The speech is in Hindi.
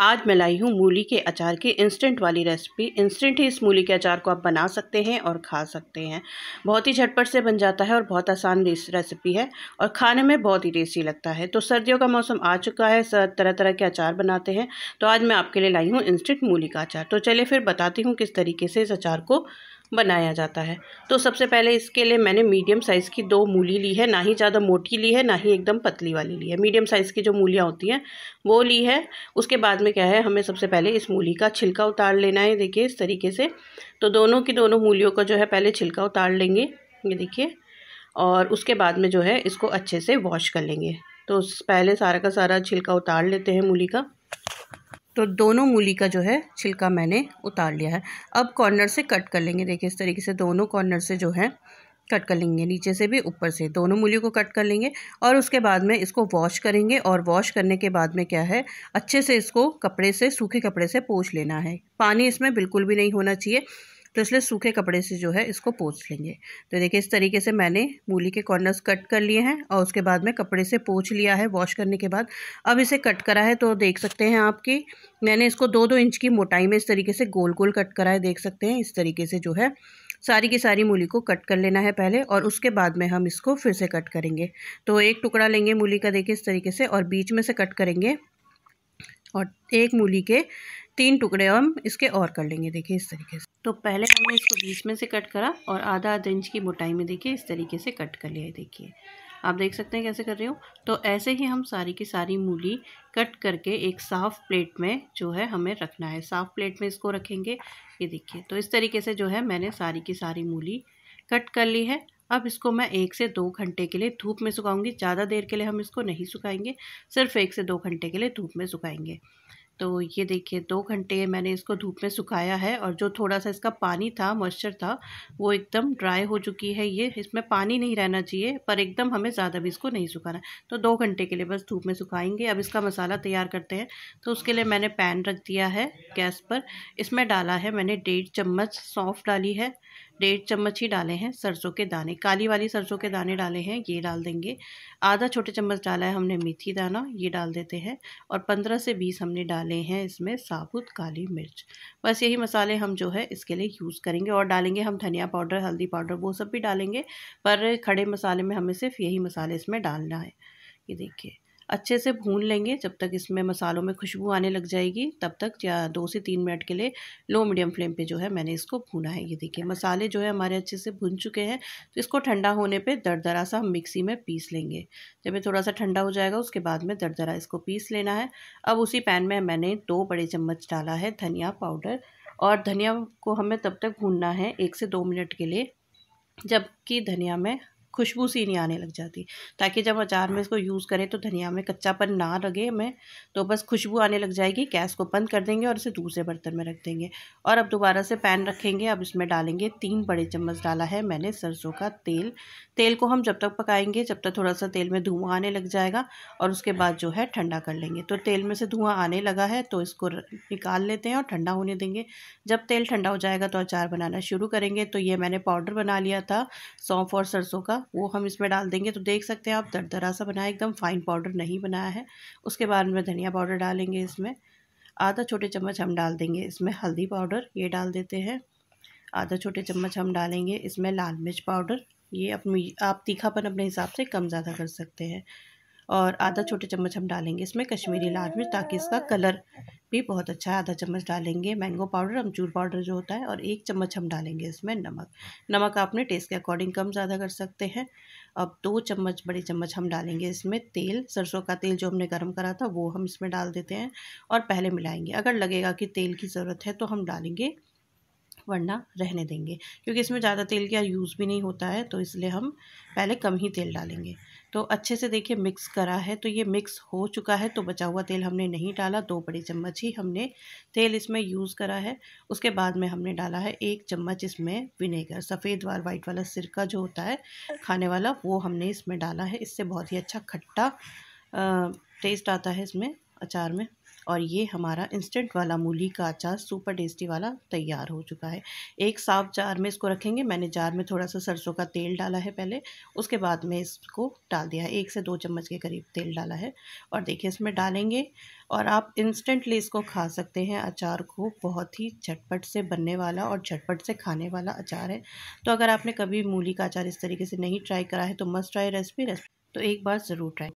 आज मैं लाई हूँ मूली के अचार की इंस्टेंट वाली रेसिपी इंस्टेंट ही इस मूली के अचार को आप बना सकते हैं और खा सकते हैं बहुत ही झटपट से बन जाता है और बहुत आसान रेसिपी है और खाने में बहुत ही टेस्टी लगता है तो सर्दियों का मौसम आ चुका है तरह तरह के अचार बनाते हैं तो आज मैं आपके लिए लाई हूँ इंस्टेंट मूली का अचार तो चलिए फिर बताती हूँ किस तरीके से इस अचार को बनाया जाता है तो सबसे पहले इसके लिए मैंने मीडियम साइज़ की दो मूली ली है ना ही ज़्यादा मोटी ली है ना ही एकदम पतली वाली ली है मीडियम साइज़ की जो मूलियाँ होती हैं वो ली है उसके बाद में क्या है हमें सबसे पहले इस मूली का छिलका उतार लेना है देखिए इस तरीके से तो दोनों की दोनों मूलियों का जो है पहले छिलका उतार लेंगे ये देखिए और उसके बाद में जो है इसको अच्छे से वॉश कर लेंगे तो पहले सारा का सारा छिलका उतार लेते हैं मूली का तो दोनों मूली का जो है छिलका मैंने उतार लिया है अब कॉर्नर से कट कर लेंगे देखिए इस तरीके से दोनों कॉर्नर से जो है कट कर लेंगे नीचे से भी ऊपर से दोनों मूली को कट कर लेंगे और उसके बाद में इसको वॉश करेंगे और वॉश करने के बाद में क्या है अच्छे से इसको कपड़े से सूखे कपड़े से पोछ लेना है पानी इसमें बिल्कुल भी नहीं होना चाहिए तो इसलिए सूखे कपड़े से जो है इसको पोछ लेंगे तो देखिए इस तरीके से मैंने मूली के कॉर्नर्स कट कर लिए हैं और उसके बाद में कपड़े से पोछ लिया है वॉश करने के बाद अब इसे कट करा है तो देख सकते हैं आप कि मैंने इसको दो दो इंच की मोटाई में इस तरीके से गोल गोल कट करा है देख सकते हैं इस तरीके से जो है सारी की सारी मूली को कट कर लेना है पहले और उसके बाद में हम इसको फिर से कट करेंगे तो एक टुकड़ा लेंगे मूली का देखिए इस तरीके से और बीच में से कट करेंगे और एक मूली के तीन टुकड़े हम इसके और कर लेंगे देखिए इस तरीके से तो पहले हमने इसको बीच में से कट करा और आधा आधा इंच की मोटाई में देखिए इस तरीके से कट कर लिया देखिए आप देख सकते हैं कैसे कर रही हूँ तो ऐसे ही हम सारी की सारी मूली कट करके एक साफ़ प्लेट में जो है हमें रखना है साफ़ प्लेट में इसको रखेंगे ये देखिए तो इस तरीके से जो है मैंने सारी की सारी मूली कट कर ली है अब इसको मैं एक से दो घंटे के लिए धूप में सुखाऊंगी ज़्यादा देर के लिए हम इसको नहीं सुखाएंगे सिर्फ एक से दो घंटे के लिए धूप में सुखाएंगे तो ये देखिए दो घंटे मैंने इसको धूप में सुखाया है और जो थोड़ा सा इसका पानी था मॉइस्चर था वो एकदम ड्राई हो चुकी है ये इसमें पानी नहीं रहना चाहिए पर एकदम हमें ज़्यादा भी इसको नहीं सुखाना तो दो घंटे के लिए बस धूप में सुखाएंगे अब इसका मसाला तैयार करते हैं तो उसके लिए मैंने पैन रख दिया है गैस पर इसमें डाला है मैंने डेढ़ चम्मच सौंफ डाली है डेढ़ चम्मच ही डाले हैं सरसों के दाने काली वाली सरसों के दाने डाले हैं ये डाल देंगे आधा छोटे चम्मच डाला है हमने मेथी दाना ये डाल देते हैं और पंद्रह से बीस हमने डाले हैं इसमें साबुत काली मिर्च बस यही मसाले हम जो है इसके लिए यूज़ करेंगे और डालेंगे हम धनिया पाउडर हल्दी पाउडर वो सब भी डालेंगे पर खड़े मसाले में हमें सिर्फ यही मसाले इसमें डालना है ये देखिए अच्छे से भून लेंगे जब तक इसमें मसालों में खुशबू आने लग जाएगी तब तक या दो से तीन मिनट के लिए लो मीडियम फ्लेम पे जो है मैंने इसको भूना है ये देखिए मसाले जो है हमारे अच्छे से भून चुके हैं तो इसको ठंडा होने पर दरदरा सा हम मिक्सी में पीस लेंगे जब ये थोड़ा सा ठंडा हो जाएगा उसके बाद में दरदरा इसको पीस लेना है अब उसी पैन में मैंने दो बड़े चम्मच डाला है धनिया पाउडर और धनिया को हमें तब तक भूनना है एक से दो मिनट के लिए जबकि धनिया में खुशबू सी नहीं आने लग जाती ताकि जब अचार में हाँ। इसको यूज़ करें तो धनिया में कच्चापन ना लगे हमें तो बस खुशबू आने लग जाएगी गैस को बंद कर देंगे और इसे दूसरे बर्तन में रख देंगे और अब दोबारा से पैन रखेंगे अब इसमें डालेंगे तीन बड़े चम्मच डाला है मैंने सरसों का तेल तेल को हम जब तक पकाएंगे जब तक थोड़ा सा तेल में धुआं आने लग जाएगा और उसके बाद जो है ठंडा कर लेंगे तो तेल में से धुआं आने लगा है तो इसको निकाल लेते हैं और ठंडा होने देंगे जब तेल ठंडा हो जाएगा तो अचार बनाना शुरू करेंगे तो ये मैंने पाउडर बना लिया था सौंफ और सरसों का वो हम इसमें डाल देंगे तो देख सकते हैं आप दरदरा सा बनाया एकदम फाइन पाउडर नहीं बनाया है उसके बाद में धनिया पाउडर डालेंगे इसमें आधा छोटे चम्मच हम डाल देंगे इसमें हल्दी पाउडर ये डाल देते हैं आधा छोटे चम्मच हम डालेंगे इसमें लाल मिर्च पाउडर ये अपनी आप तीखापन अपने हिसाब से कम ज़्यादा कर सकते हैं और आधा छोटे चम्मच हम डालेंगे इसमें कश्मीरी लाल मिर्च ताकि इसका कलर भी बहुत अच्छा है आधा चम्मच डालेंगे मैंगो पाउडर अमचूर पाउडर जो होता है और एक चम्मच हम डालेंगे इसमें नमक नमक आपने टेस्ट के अकॉर्डिंग कम ज़्यादा कर सकते हैं अब दो चम्मच बड़े चम्मच हम डालेंगे इसमें तेल सरसों का तेल जो हमने गर्म करा था वो हम इसमें डाल देते हैं और पहले मिलाएंगे अगर लगेगा कि तेल की ज़रूरत है तो हम डालेंगे वरना रहने देंगे क्योंकि इसमें ज़्यादा तेल का यूज़ भी नहीं होता है तो इसलिए हम पहले कम ही तेल डालेंगे तो अच्छे से देखिए मिक्स करा है तो ये मिक्स हो चुका है तो बचा हुआ तेल हमने नहीं डाला दो बड़े चम्मच ही हमने तेल इसमें यूज़ करा है उसके बाद में हमने डाला है एक चम्मच इसमें विनेगर सफ़ेद वाल वाइट वाला सिरका जो होता है खाने वाला वो हमने इसमें डाला है इससे बहुत ही अच्छा खट्टा टेस्ट आता है इसमें अचार में और ये हमारा इंस्टेंट वाला मूली का अचार सुपर टेस्टी वाला तैयार हो चुका है एक साफ जार में इसको रखेंगे मैंने जार में थोड़ा सा सरसों का तेल डाला है पहले उसके बाद में इसको डाल दिया है एक से दो चम्मच के करीब तेल डाला है और देखिए इसमें डालेंगे और आप इंस्टेंटली इसको खा सकते हैं अचार को बहुत ही झटपट से बनने वाला और झटपट से खाने वाला अचार है तो अगर आपने कभी मूली का अचार इस तरीके से नहीं ट्राई करा है तो मस्ट ट्राई रेसिपी रेसिपी तो एक बार ज़रूर ट्राई